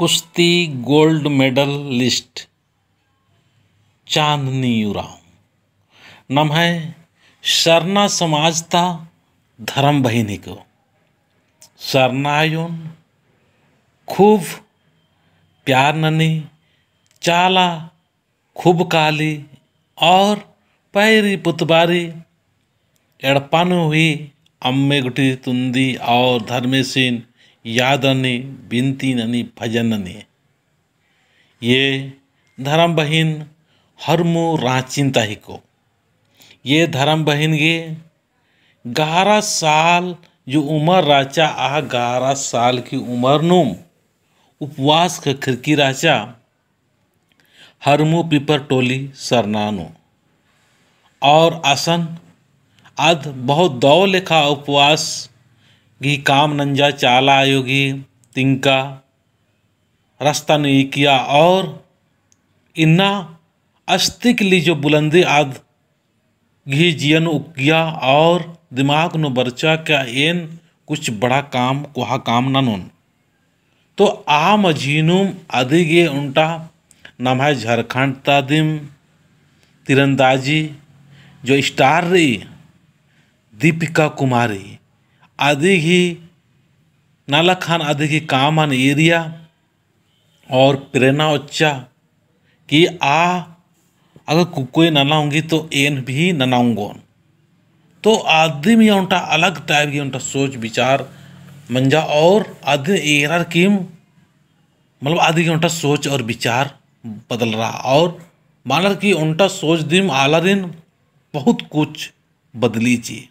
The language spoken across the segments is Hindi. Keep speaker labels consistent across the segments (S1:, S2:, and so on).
S1: कुश्ती gold medal list Chandni Oraon नम है सरना था धर्म बहिनी को सरनायुन खूब प्यार ननी चाला खूब काली और पैरी पुतबारी एड़पन हुई अम्मे गुटी तुंदी और धर्मेसिन यादने बिनती भजनने ये धर्म बहिन हरमु ही को ये धर्म बहिन गे ग्यारह साल जो उम्र राचा आ ग्यारह साल की उम्र नुम उपवास का खिड़की राचा हरमु पिपर टोली सरनानो और आसन आद बहुत दौ लिखा उपवास गी काम नंजा चाला आयोगी तिंका रास्ता नहीं किया और इन्ना अस्थि के लिए जो बुलंदी आद घी जियन उग गया और दिमाग नु बरचा क्या एन कुछ बड़ा काम कोहा काम ननुन तो आ मझीनुम आदि गे उनटा नाम है झारखंड तादिम तिरंदाजी जो स्टार रही दीपिका कुमारी ही नाला खान आदिघी कामन एरिया और प्रेरणा उच्चा कि आ अगर कुकोई ननाऊंगी तो एन भी ननाऊंगो तो आदमी उनका अलग टाइप की उनका सोच विचार मंजा और आदमी एरा किम मतलब आदि की उनका सोच और विचार बदल रहा और मानर की उनका सोच दिन आला दिन बहुत कुछ बदली चाहिए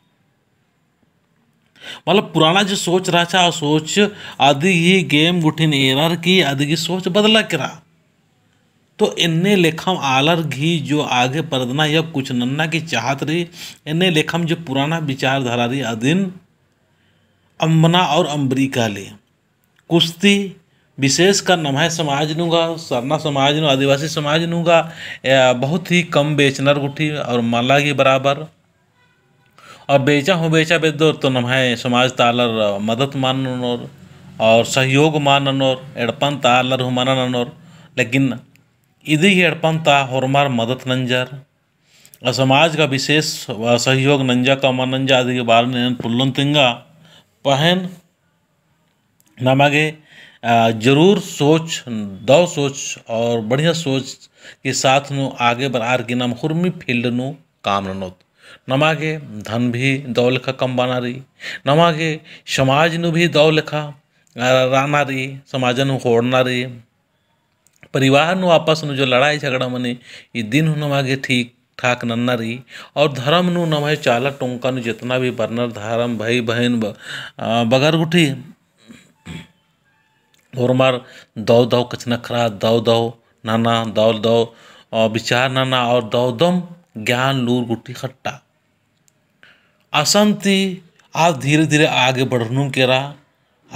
S1: मतलब पुराना जो सोच रहा था सोच आदि ही गेम गुठिन एरर की आदि की सोच बदला करा तो इन्ने लेखम आलर घी जो आगे परदना या कुछ नन्ना की चाहत रही इन्ने लेखम जो पुराना विचारधारा रही अधिन अम्बना और अम्बरीका ले कुश्ती विशेषकर नमाय समाज नूंगा सरना समाज नू आदिवासी समाज नूंगा बहुत ही कम बेचनर गुठी और माला के बराबर और बेचा हूँ बेचा बेदोर तो नम्हे समाज तालर मदद मानन और और सहयोग मान और एड़पन तालर हूँ मानन अनोर लेकिन इदी ही एड़पन ता होरमार मदद नंजर और समाज का विशेष सहयोग नंजा का मनंजा आदि के बारे में पुल्लन तिंगा पहन नमागे जरूर सोच दव सोच और बढ़िया सोच के साथ नु आगे बढ़ार के नाम खुर्मी फील्ड नु काम ननोत धन भी रही ಧನ್ ಭಿ ದೌಲಖ ಕಂಬಾನಾರಿ ನಮಗೆ राना रही समाज ರಾನಾರಿ होड़ना रही परिवार आपस में जो लड़ाई झगड़ा मने ये दिन नमागे ठीक ठाक रही और धर्म नु नमय चाला टोंका नु जितना भी बर्नर धर्म भाई बहन बगर गुठी और मार दौ दौ खरा दौ दौ नाना दौ दौ विचार नाना और दौदम ज्ञान नूर गुट्टी खट्टा अशांति आज धीरे धीरे आगे के केरा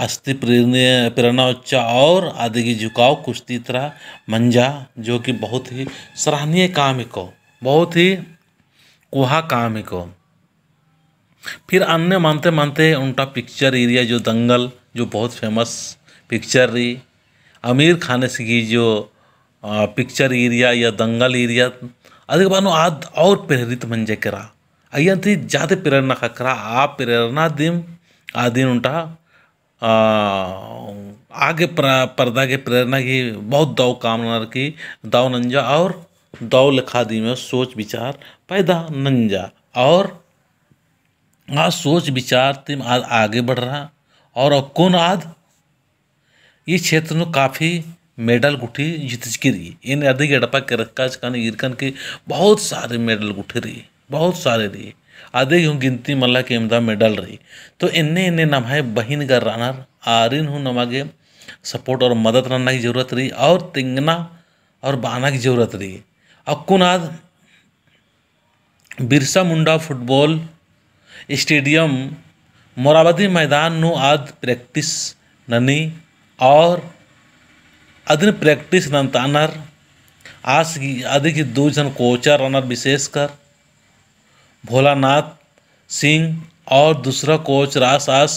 S1: अस्थि प्रेरणा उच्चा और आदि की झुकाव कुश्ती तरह मंजा जो कि बहुत ही सराहनीय काम है को बहुत ही कुहा काम है को फिर अन्य मानते मानते उनका पिक्चर एरिया जो दंगल जो बहुत फेमस पिक्चर रही आमिर खान की जो पिक्चर एरिया या दंगल एरिया ಅದಕ್ಕೆ और प्रेरित ಪ್ರೇರಿತ ಮಂಜಕರ ಅಯ್ಯಂತಿ ಜಾತಿ ಪ್ರೇರಣೆ ಹಾಕರ ಆ ಪ್ರೇರಣಾ ದಿನ ಆ दिन उनका आगे पर्दा के प्रेरणा की बहुत दौ कामना की दाव नंजा और दौ लिखा दी में सोच विचार पैदा नंजा और आ सोच विचार तिम आज आगे बढ़ रहा और अब कौन आद ये क्षेत्र में काफ़ी मेडल गुठी रही इन अधिक अड़पा के रक्का चकान ईरकन के बहुत सारे मेडल गुठे रही बहुत सारे रही आधे यूँ गिनती मल्ला के इमदा मेडल रही तो इन्ने इन्ने नमाए बहिन का रानर आरिन हूँ नमागे सपोर्ट और मदद रानना की जरूरत रही और तिंगना और बाना की जरूरत रही अक्कुनाद बिरसा मुंडा फुटबॉल स्टेडियम मोराबादी मैदान नु आद प्रैक्टिस ननी और അതിന് प्रैक्टिस नंतानर आस आज आदि की दो जन कोचर अनर विशेषकर भोलानाथ सिंह और दूसरा कोच रास आस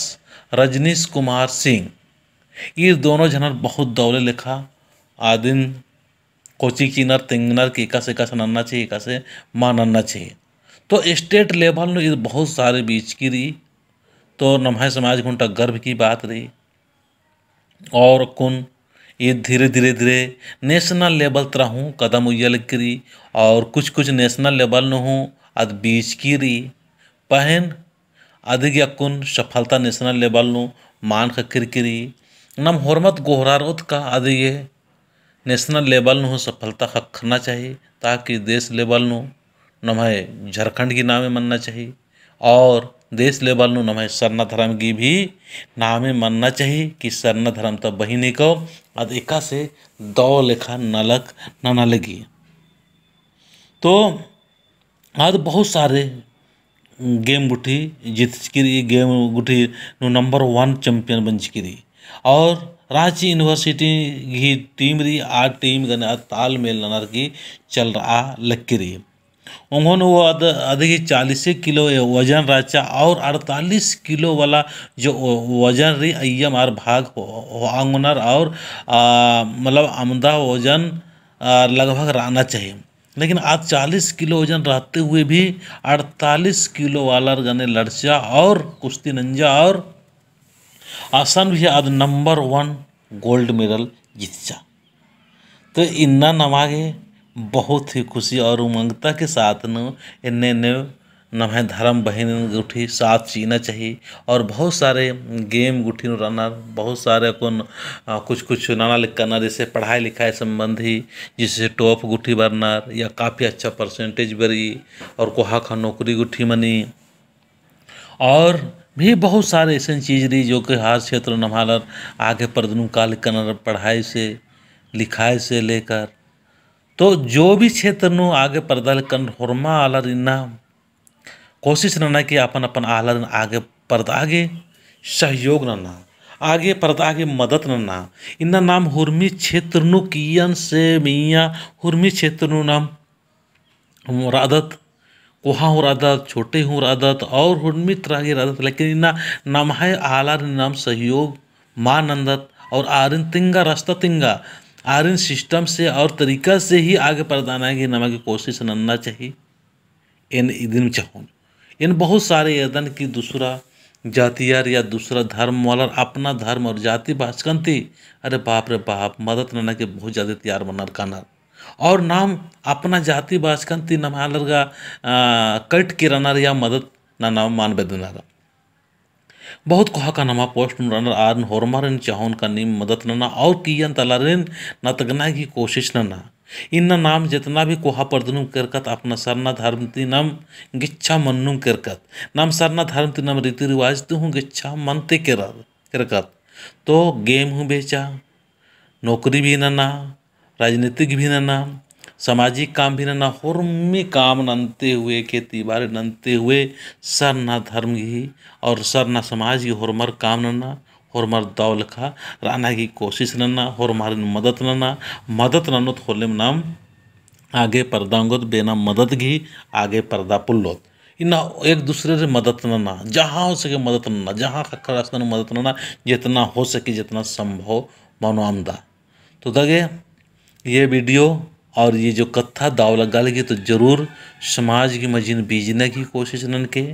S1: रजनीश कुमार सिंह ये दोनों जनर बहुत दौले लिखा आदिन कोची की नर तिंगनर के एका से नन्ना चाहिए एका से मानना चाहिए तो स्टेट लेवल में ये बहुत सारे बीच की रही तो नम्हा समाज घंटा गर्व की बात रही और कुन ये धीरे धीरे धीरे नेशनल लेवल तरह हूँ कदम उल करी और कुछ कुछ नेशनल लेवल न हूँ अद बीच कीरी पहन अधिक यकुन सफलता नेशनल लेवल नु मान खकिर किरी नम हरमत गोहरार उत का आदि ये नेशनल लेवल हो सफलता खखना चाहिए ताकि देश लेवल नम है झारखंड की नामे मनना चाहिए और देश लेवल नु नम सरना धर्म की भी नामे मानना चाहिए कि सरना धर्म तो बहिनी को अद एका से दौ लेखा नलक नाना लगी तो आज बहुत सारे गेम गुठी जीत रही गेम गुठी नु नंबर वन चैंपियन बन चुकी रही और रांची यूनिवर्सिटी की टीम रही आ टीम गने तालमेल ननर की चल रहा लक्की रही उन्होंने वो अधिक चालीस किलो वजन रचा और अड़तालीस किलो वाला जो वजन रही अयम आर भाग आंगनर और मतलब आमदा वजन लगभग रहना चाहिए लेकिन आज चालीस किलो वजन रहते हुए भी अड़तालीस किलो वाला गने लड़चा और कुश्ती नंजा और आसान भी आज नंबर वन गोल्ड मेडल जीतचा तो इन्ना नमागे बहुत ही खुशी और उमंगता के साथ न इन्ने नु धर्म बहिन गुठी साथ जीना चाहिए और बहुत सारे गेम गुठी रनर बहुत सारे कौन कुछ कुछ नाना लिख करना जैसे पढ़ाई लिखाई संबंधी जिससे टॉप गुठी बनना या काफ़ी अच्छा परसेंटेज बरी और कोहा खा नौकरी गुठी मनी और भी बहुत सारे ऐसे चीज़ रही जो कि हर क्षेत्र नमालर आगे प्रदनु काल कनर पढ़ाई से लिखाई से लेकर તો જો બી ક્ષેત્રનું આગે પડદાલ કન્ફોર્મા આલારીના કોશિશ રના કે આપણ આપણ આહલાદન આગે પરત આગે सहयोग रहना आगे परत आगे मदद ना इन्ना नाम हुर्मी क्षेत्र नु कियन से मियाँ हुर्मी क्षेत्र नु नाम रादत कोहा हो रादत छोटे हो रादत और हुर्मी तरह की रादत लेकिन इन्ना नाम है आलर नाम सहयोग मानंदत और आरिन तिंगा रास्ता तिंगा आयरन सिस्टम से और तरीका से ही आगे परदाना की नमा की कोशिश नन्ना चाहिए इन दिन चाहूँ इन बहुत सारे यदन की दूसरा जातियार या दूसरा धर्म वाला अपना धर्म और जाति भाषकंती अरे बाप रे बाप मदद नना के बहुत ज़्यादा तैयार बनर कानर और नाम अपना जाति भाषकंती नमालर का कट किरनार या मदद ना नाम मान बेदनारा बहुत ಕೊಹಕನಮ ಪೋಸ್ಟ್ ರನ್ನರ್ ಆರ್ನ್ ಹೊರಮರನ್ ಚಹೋನ್ मदद ಮದತ್ ನನ और ಕಿಯನ್ ತಲರಿನ್ नतगना की कोशिश नना इन नाम जितना भी कोहा परदनुम करकत अपना सरना धर्म तिनम गिच्छा मन्नुम किरकत नाम सरना धर्म तिनम रीति रिवाज तुहूँ तो गिच्छा मनते करकत तो गेम हूँ बेचा नौकरी भी न ना राजनीतिक भी न ना सामाजिक काम भी ना हुर्मी काम नंते हुए खेती बाड़ी नंते हुए सर ना धर्म ही और सर ना समाज की हुरमर काम नना ಹೊರ್ಮಾರ್ ದೌಲ್ಖ ರಾನಾಗಿ ಕೋಶಿಸ್ ನನ್ನ ना मदद ನನ್ನ ಮದತ್ ನನ್ನೋತ್ ಹೊಲಿಂ नाम आगे पर्दा बेना मदद घी आगे पर्दा पुल्लोत इना एक दूसरे से मदद ना जहाँ हो सके मदद ना जहाँ खक्कर रास्ता में मदद ना जितना हो सके जितना संभव मनोआमदा तो दगे ये वीडियो और ये जो कत्था दाव लगा लगी तो ज़रूर समाज की मजीन बीजने की कोशिश नन के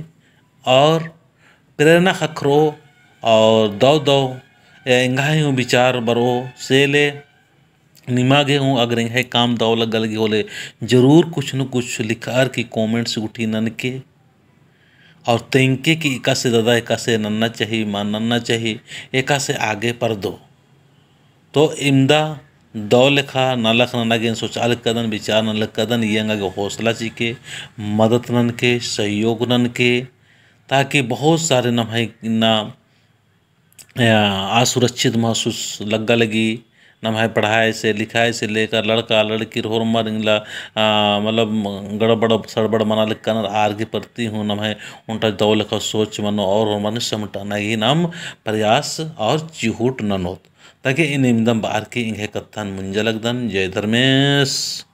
S1: और प्रेरणा खखरो और दौ दौ एंगा हूँ विचार बरो सेले निमागे हूँ अगर है काम दौलत गल गए बोले जरूर कुछ न कुछ लिखार की कमेंट्स उठी नन के और तेंके कि एका से दादा एका से नन्ना चाहिए माँ नन्ना चाहिए एका से आगे पर दो तो इमदा दौ लिखा न लखन लगे शौचालय कदन विचार न लखन यंग अगे हौसला ची के मदद नन के सहयोग नन के ताकि बहुत सारे न भाई ना असुरक्षित महसूस लग लगी नमाय पढ़ाई से लिखाई से लेकर लड़का लड़की होरमर इंगला मतलब गड़बड़ सड़बड़ मना लिखा आर की हूँ नमाय उन उनका दौल का सोच मनो और होरमर समटाना ही नाम प्रयास और चिहूट ननोत ताकि इन इम्दम बार की इंगे कत्थन मुंजलक दन जय धर्मेश